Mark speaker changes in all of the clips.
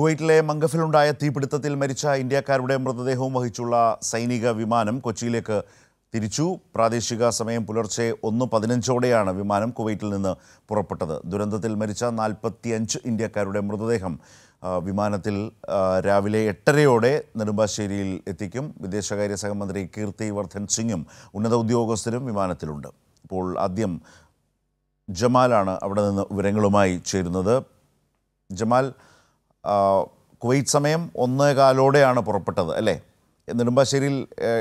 Speaker 1: കുവൈറ്റിലെ മംഗഫിലുണ്ടായ തീപിടുത്തത്തിൽ മരിച്ച ഇന്ത്യക്കാരുടെ മൃതദേഹവും വഹിച്ചുള്ള സൈനിക വിമാനം കൊച്ചിയിലേക്ക് തിരിച്ചു പ്രാദേശിക സമയം പുലർച്ചെ ഒന്ന് പതിനഞ്ചോടെയാണ് വിമാനം കുവൈറ്റിൽ നിന്ന് പുറപ്പെട്ടത് ദുരന്തത്തിൽ മരിച്ച നാൽപ്പത്തിയഞ്ച് ഇന്ത്യക്കാരുടെ മൃതദേഹം വിമാനത്തിൽ രാവിലെ എട്ടരയോടെ നെടുമ്പാശ്ശേരിയിൽ എത്തിക്കും വിദേശകാര്യ സഹമന്ത്രി കീർത്തി വർദ്ധൻ സിംഗും ഉന്നത ഉദ്യോഗസ്ഥരും വിമാനത്തിലുണ്ട് ഇപ്പോൾ ആദ്യം ജമാലാണ് അവിടെ നിന്ന് വിവരങ്ങളുമായി ചേരുന്നത് ജമാൽ കുവൈറ്റ് സമയം ഒന്ന് കാലോടെയാണ് പുറപ്പെട്ടത് അല്ലേ നെടുമ്പാശ്ശേരിയിൽ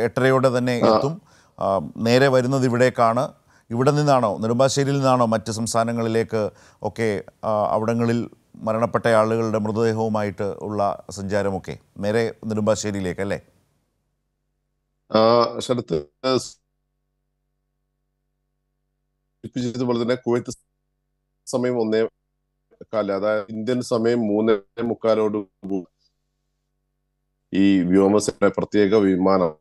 Speaker 1: എട്ടരയോടെ തന്നെ എത്തും നേരെ വരുന്നത് ഇവിടേക്കാണ് ഇവിടെ നിന്നാണോ നെടുമ്പാശ്ശേരിയിൽ നിന്നാണോ മറ്റ് സംസ്ഥാനങ്ങളിലേക്ക് ഒക്കെ അവിടങ്ങളിൽ മരണപ്പെട്ട ആളുകളുടെ മൃതദേഹവുമായിട്ട് ഉള്ള സഞ്ചാരമൊക്കെ നേരെ നെടുമ്പാശ്ശേരിയിലേക്ക് അല്ലേ
Speaker 2: തന്നെ കുവൈത്ത് സമയം ഒന്നേ കാല അതായത് ഇന്ത്യൻ സമയം മൂന്നേ മുക്കാലോട് ഈ വ്യോമസേന പ്രത്യേക വിമാനം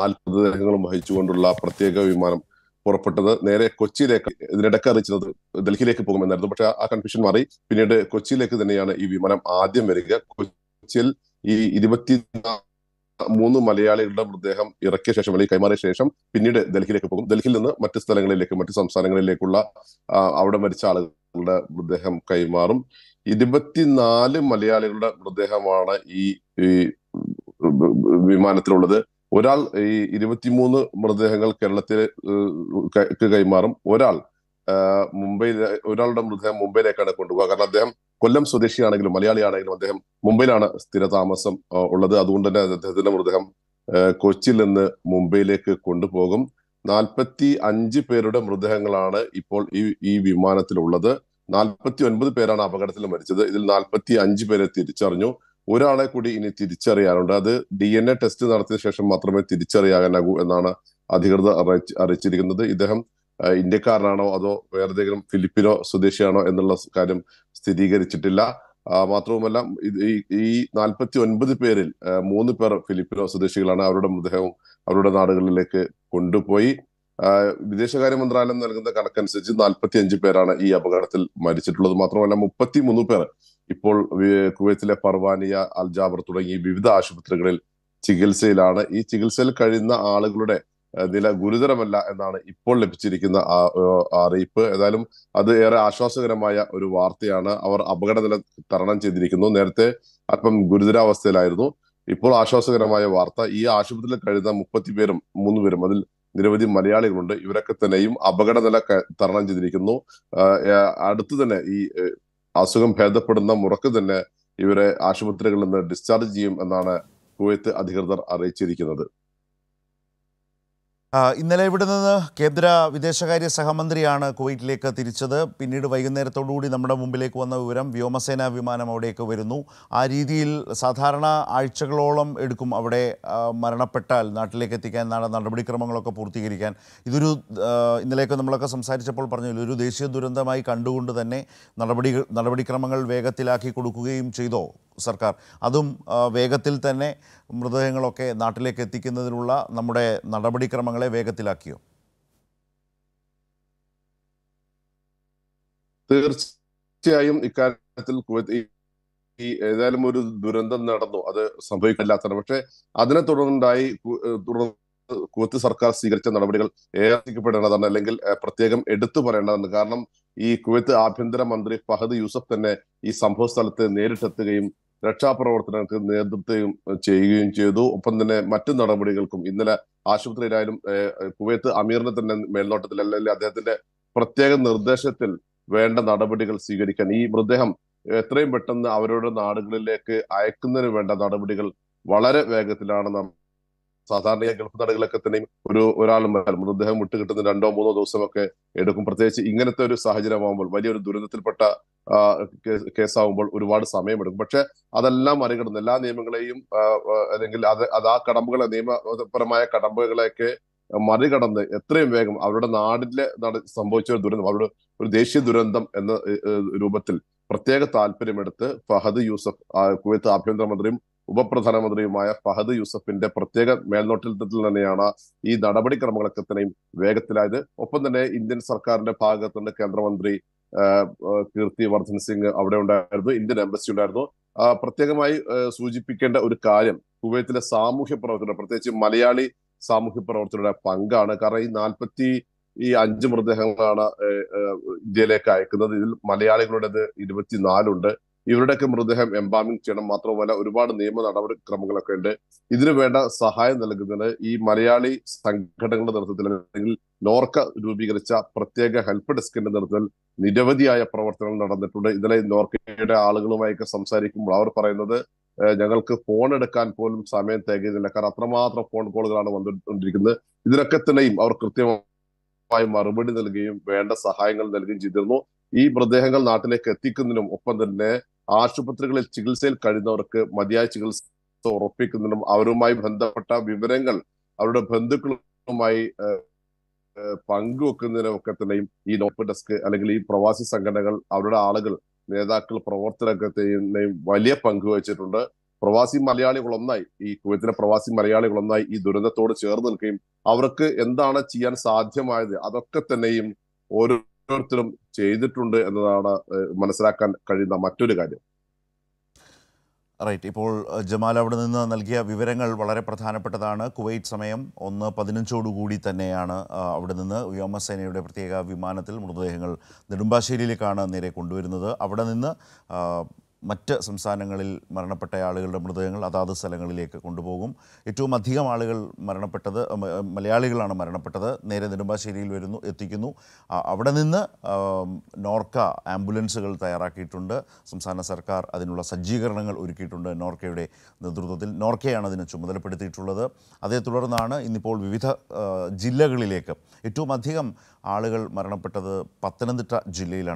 Speaker 2: നാൽപ്പത് ദേഹങ്ങളും വഹിച്ചുകൊണ്ടുള്ള പ്രത്യേക വിമാനം പുറപ്പെട്ടത് നേരെ കൊച്ചിയിലേക്ക് ഇതിനിടയ്ക്ക് അറിയിച്ചത് ഡൽഹിയിലേക്ക് പോകുമെന്നായിരുന്നു പക്ഷെ ആ കൺഫ്യൂഷൻ മാറി പിന്നീട് കൊച്ചിയിലേക്ക് തന്നെയാണ് ഈ വിമാനം ആദ്യം വരിക കൊച്ചിയിൽ ഈ ഇരുപത്തി മൂന്ന് മലയാളികളുടെ മൃതദേഹം ഇറക്കിയ ശേഷം അല്ലെങ്കിൽ കൈമാറിയ ശേഷം പിന്നീട് ഡൽഹിയിലേക്ക് പോകും ഡൽഹിയിൽ നിന്ന് മറ്റ് സ്ഥലങ്ങളിലേക്ക് മറ്റ് സംസ്ഥാനങ്ങളിലേക്കുള്ള അവിടെ മരിച്ച ആളുകളുടെ മൃതദേഹം കൈമാറും ഇരുപത്തിനാല് മലയാളികളുടെ മൃതദേഹമാണ് ഈ വിമാനത്തിലുള്ളത് ഒരാൾ ഈ ഇരുപത്തിമൂന്ന് മൃതദേഹങ്ങൾ കേരളത്തിലേക്ക് കൈമാറും ഒരാൾ മുംബൈ ഒരാളുടെ മൃതദേഹം മുംബൈയിലേക്കാണ് കൊണ്ടുപോകുക കാരണം അദ്ദേഹം കൊല്ലം സ്വദേശിയാണെങ്കിലും മലയാളിയാണെങ്കിലും അദ്ദേഹം മുംബൈയിലാണ് സ്ഥിരതാമസം ഉള്ളത് അതുകൊണ്ട് തന്നെ അദ്ദേഹത്തിന്റെ മൃതദേഹം കൊച്ചിയിൽ നിന്ന് മുംബൈയിലേക്ക് കൊണ്ടുപോകും നാൽപ്പത്തി അഞ്ച് പേരുടെ മൃതദേഹങ്ങളാണ് ഇപ്പോൾ ഈ ഈ വിമാനത്തിലുള്ളത് നാൽപ്പത്തി ഒൻപത് പേരാണ് അപകടത്തിൽ മരിച്ചത് ഇതിൽ നാൽപ്പത്തി അഞ്ച് പേരെ തിരിച്ചറിഞ്ഞു ഒരാളെ കൂടി ഇനി തിരിച്ചറിയാനുണ്ട് അത് ഡി എൻ എ ടെസ്റ്റ് നടത്തിയ ശേഷം മാത്രമേ തിരിച്ചറിയാനാകൂ എന്നാണ് അധികൃതർ അറിയിച്ചിരിക്കുന്നത് ഇദ്ദേഹം ഇന്ത്യക്കാരനാണോ അതോ വേറെന്തെങ്കിലും ഫിലിപ്പിനോ സ്വദേശിയാണോ എന്നുള്ള കാര്യം സ്ഥിരീകരിച്ചിട്ടില്ല മാത്രവുമല്ല ഈ നാൽപ്പത്തി ഒൻപത് പേരിൽ മൂന്ന് പേർ ഫിലിപ്പിനോ സ്വദേശികളാണ് അവരുടെ മൃതദേഹവും അവരുടെ നാടുകളിലേക്ക് കൊണ്ടുപോയി വിദേശകാര്യ മന്ത്രാലയം നൽകുന്ന കണക്കനുസരിച്ച് നാൽപ്പത്തി അഞ്ച് പേരാണ് ഈ അപകടത്തിൽ മരിച്ചിട്ടുള്ളത് മാത്രമല്ല മുപ്പത്തി മൂന്ന് പേർ ഇപ്പോൾ കുവൈത്തിലെ പർവാനിയ അൽജാബർ തുടങ്ങി വിവിധ ആശുപത്രികളിൽ ചികിത്സയിലാണ് ഈ ചികിത്സയിൽ കഴിയുന്ന ആളുകളുടെ നില ഗുരുതരമല്ല എന്നാണ് ഇപ്പോൾ ലഭിച്ചിരിക്കുന്ന ആ അറിയിപ്പ് ഏതായാലും അത് ഏറെ ആശ്വാസകരമായ ഒരു വാർത്തയാണ് അവർ നില തരണം ചെയ്തിരിക്കുന്നു നേരത്തെ അല്പം ഗുരുതരാവസ്ഥയിലായിരുന്നു ഇപ്പോൾ ആശ്വാസകരമായ വാർത്ത ഈ ആശുപത്രിയിൽ കഴിയുന്ന മുപ്പത്തി പേരും മൂന്ന് പേരും അതിൽ നിരവധി മലയാളികളുണ്ട് ഇവരൊക്കെ തന്നെയും നില തരണം ചെയ്തിരിക്കുന്നു അടുത്തു തന്നെ ഈ അസുഖം ഭേദപ്പെടുന്ന മുറക്ക് തന്നെ ഇവരെ ആശുപത്രികളിൽ നിന്ന് ഡിസ്ചാർജ് ചെയ്യും എന്നാണ് കുവൈത്ത് അധികൃതർ അറിയിച്ചിരിക്കുന്നത്
Speaker 1: ഇന്നലെ ഇവിടെ നിന്ന് കേന്ദ്ര വിദേശകാര്യ സഹമന്ത്രിയാണ് കുവൈറ്റിലേക്ക് തിരിച്ചത് പിന്നീട് വൈകുന്നേരത്തോടുകൂടി നമ്മുടെ മുമ്പിലേക്ക് വന്ന വിവരം വ്യോമസേനാ വിമാനം അവിടേക്ക് വരുന്നു ആ രീതിയിൽ സാധാരണ ആഴ്ചകളോളം എടുക്കും അവിടെ മരണപ്പെട്ടാൽ നാട്ടിലേക്ക് എത്തിക്കാൻ നടപടിക്രമങ്ങളൊക്കെ പൂർത്തീകരിക്കാൻ ഇതൊരു ഇന്നലെയൊക്കെ നമ്മളൊക്കെ സംസാരിച്ചപ്പോൾ പറഞ്ഞു ഒരു ദേശീയ ദുരന്തമായി കണ്ടുകൊണ്ട് തന്നെ നടപടി നടപടിക്രമങ്ങൾ വേഗത്തിലാക്കി കൊടുക്കുകയും ചെയ്തോ സർക്കാർ അതും വേഗത്തിൽ തന്നെ മൃതദേഹങ്ങളൊക്കെ നാട്ടിലേക്ക് എത്തിക്കുന്നതിനുള്ള നമ്മുടെ നടപടിക്രമങ്ങളെ വേഗത്തിലാക്കിയോ
Speaker 2: തീർച്ചയായും ഇക്കാര്യത്തിൽ ഈ ഏതായാലും ഒരു ദുരന്തം നടന്നു അത് സംഭവിക്കില്ലാത്തതാണ് പക്ഷെ അതിനെ തുടർന്നുണ്ടായി തുടർന്ന് കുവത്ത് സർക്കാർ സ്വീകരിച്ച നടപടികൾ ഏർപ്പിക്കപ്പെടേണ്ടതാണ് അല്ലെങ്കിൽ പ്രത്യേകം എടുത്തു പറയേണ്ടതാണ് കാരണം ഈ കുവത്ത് ആഭ്യന്തര മന്ത്രി ഫഹദ് യൂസഫ് തന്നെ ഈ സംഭവ സ്ഥലത്ത് നേരിട്ടെത്തുകയും രക്ഷാപ്രവർത്തനങ്ങൾക്ക് നേതൃത്വം ചെയ്യുകയും ചെയ്തു ഒപ്പം തന്നെ മറ്റു നടപടികൾക്കും ഇന്നലെ ആശുപത്രിയിലായാലും കുവൈത്ത് അമീറിനെ തന്നെ മേൽനോട്ടത്തിൽ അല്ലെങ്കിൽ അദ്ദേഹത്തിന്റെ പ്രത്യേക നിർദ്ദേശത്തിൽ വേണ്ട നടപടികൾ സ്വീകരിക്കാൻ ഈ മൃതദേഹം എത്രയും പെട്ടെന്ന് അവരുടെ നാടുകളിലേക്ക് അയക്കുന്നതിന് വേണ്ട നടപടികൾ വളരെ വേഗത്തിലാണ് സാധാരണ ഗൾഫ് നാടുകളിലൊക്കെ തന്നെയും ഒരു ഒരാൾ മൃതദേഹം വിട്ടുകിട്ടുന്ന രണ്ടോ മൂന്നോ ദിവസമൊക്കെ എടുക്കും പ്രത്യേകിച്ച് ഇങ്ങനത്തെ ഒരു സാഹചര്യമാകുമ്പോൾ വലിയൊരു ദുരന്തത്തിൽപ്പെട്ട കേസാവുമ്പോൾ ഒരുപാട് സമയമെടുക്കും പക്ഷെ അതെല്ലാം മറികടന്ന് എല്ലാ നിയമങ്ങളെയും അല്ലെങ്കിൽ അത് അത് ആ കടമ്പകളെ നിയമപരമായ കടമ്പകളെയൊക്കെ മറികടന്ന് എത്രയും വേഗം അവരുടെ നട സംഭവിച്ച ഒരു ദുരന്തം അവരുടെ ഒരു ദേശീയ ദുരന്തം എന്ന രൂപത്തിൽ പ്രത്യേക താല്പര്യമെടുത്ത് ഫഹദ് യൂസഫ് കുവൈത്ത് ആഭ്യന്തരമന്ത്രിയും ഉപപ്രധാനമന്ത്രിയുമായ ഫഹദ് യൂസഫിന്റെ പ്രത്യേക മേൽനോട്ടത്തിൽ തന്നെയാണ് ഈ നടപടിക്രമങ്ങളൊക്കെ തന്നെയും വേഗത്തിലായത് ഒപ്പം തന്നെ ഇന്ത്യൻ സർക്കാരിന്റെ ഭാഗത്തു നിന്ന് കേന്ദ്രമന്ത്രി കീർത്തി വർദ്ധൻ സിംഗ് അവിടെ ഉണ്ടായിരുന്നു ഇന്ത്യൻ എംബസി ഉണ്ടായിരുന്നു പ്രത്യേകമായി സൂചിപ്പിക്കേണ്ട ഒരു കാര്യം കുവൈത്തിലെ സാമൂഹ്യ പ്രവർത്തകർ പ്രത്യേകിച്ച് മലയാളി സാമൂഹ്യ പ്രവർത്തകരുടെ പങ്കാണ് കാരണം ഈ നാൽപ്പത്തി ഈ അഞ്ച് മൃതദേഹങ്ങളാണ് ഇന്ത്യയിലേക്ക് അയക്കുന്നത് ഇതിൽ മലയാളികളുടേത് ഇരുപത്തിനാലുണ്ട് ഇവരുടെയൊക്കെ മൃതദേഹം എംബാമിംഗ് ചെയ്യണം മാത്രമല്ല ഒരുപാട് നിയമ നടപടിക്രമങ്ങളൊക്കെ ഉണ്ട് ഇതിനു വേണ്ട സഹായം നൽകുന്നതിന് ഈ മലയാളി സംഘടനകളുടെ നേതൃത്വത്തിൽ അല്ലെങ്കിൽ നോർക്ക രൂപീകരിച്ച പ്രത്യേക ഹെൽപ്പ് ഡെസ്കിന്റെ നേതൃത്വത്തിൽ നിരവധിയായ പ്രവർത്തനങ്ങൾ നടന്നിട്ടുണ്ട് ഇതിലെ നോർക്കയുടെ ആളുകളുമായൊക്കെ സംസാരിക്കുമ്പോൾ അവർ പറയുന്നത് ഞങ്ങൾക്ക് ഫോൺ എടുക്കാൻ പോലും സമയം തികയുന്നില്ല കാരണം അത്രമാത്രം ഫോൺ കോളുകളാണ് വന്നുകൊണ്ടിരിക്കുന്നത് ഇതിനൊക്കെ തന്നെയും അവർ കൃത്യമായി മറുപടി നൽകുകയും വേണ്ട സഹായങ്ങൾ നൽകുകയും ചെയ്തിരുന്നു ഈ മൃതദേഹങ്ങൾ നാട്ടിലേക്ക് എത്തിക്കുന്നതിനും ഒപ്പം തന്നെ ആശുപത്രികളിൽ ചികിത്സയിൽ കഴിയുന്നവർക്ക് മതിയായ ചികിത്സ ഉറപ്പിക്കുന്നതിനും അവരുമായി ബന്ധപ്പെട്ട വിവരങ്ങൾ അവരുടെ ബന്ധുക്കളുമായി പങ്കുവെക്കുന്നതിനൊക്കെ തന്നെയും ഈ നോപ്പ് ഡെസ്ക് അല്ലെങ്കിൽ ഈ പ്രവാസി സംഘടനകൾ അവരുടെ ആളുകൾ നേതാക്കൾ പ്രവർത്തനത്തെയും വലിയ പങ്ക് വഹിച്ചിട്ടുണ്ട് പ്രവാസി മലയാളികൾ ഒന്നായി ഈ കുവൈത്തിലെ പ്രവാസി മലയാളികൾ ഒന്നായി ഈ ദുരന്തത്തോട് ചേർന്ന് നിൽക്കുകയും അവർക്ക് എന്താണ് ചെയ്യാൻ സാധ്യമായത് അതൊക്കെ തന്നെയും ഓരോരുത്തരും ചെയ്തിട്ടുണ്ട് എന്നതാണ് മനസ്സിലാക്കാൻ കഴിയുന്ന മറ്റൊരു കാര്യം
Speaker 1: റൈറ്റ് ഇപ്പോൾ ജമാൽ അവിടെ നിന്ന് നൽകിയ വിവരങ്ങൾ വളരെ പ്രധാനപ്പെട്ടതാണ് കുവൈറ്റ് സമയം ഒന്ന് പതിനഞ്ചോടുകൂടി തന്നെയാണ് അവിടെ നിന്ന് വ്യോമസേനയുടെ പ്രത്യേക വിമാനത്തിൽ മൃതദേഹങ്ങൾ നെടുമ്പാശ്ശേരിയിലേക്കാണ് നേരെ കൊണ്ടുവരുന്നത് അവിടെ നിന്ന് മറ്റ് സംസ്ഥാനങ്ങളിൽ മരണപ്പെട്ട ആളുകളുടെ മൃതദേഹങ്ങൾ അതാത് സ്ഥലങ്ങളിലേക്ക് കൊണ്ടുപോകും ഏറ്റവും അധികം ആളുകൾ മരണപ്പെട്ടത് മലയാളികളാണ് മരണപ്പെട്ടത് നേരെ നെടുമ്പാശ്ശേരിയിൽ വരുന്നു എത്തിക്കുന്നു അവിടെ നിന്ന് നോർക്ക ആംബുലൻസുകൾ തയ്യാറാക്കിയിട്ടുണ്ട് സംസ്ഥാന സർക്കാർ അതിനുള്ള സജ്ജീകരണങ്ങൾ ഒരുക്കിയിട്ടുണ്ട് നോർക്കയുടെ നേതൃത്വത്തിൽ നോർക്കയാണ് അതിന് ചുമതലപ്പെടുത്തിയിട്ടുള്ളത് അതേ തുടർന്നാണ് ഇന്നിപ്പോൾ വിവിധ ജില്ലകളിലേക്ക് ഏറ്റവും അധികം ആളുകൾ മരണപ്പെട്ടത് പത്തനംതിട്ട ജില്ലയിലാണ്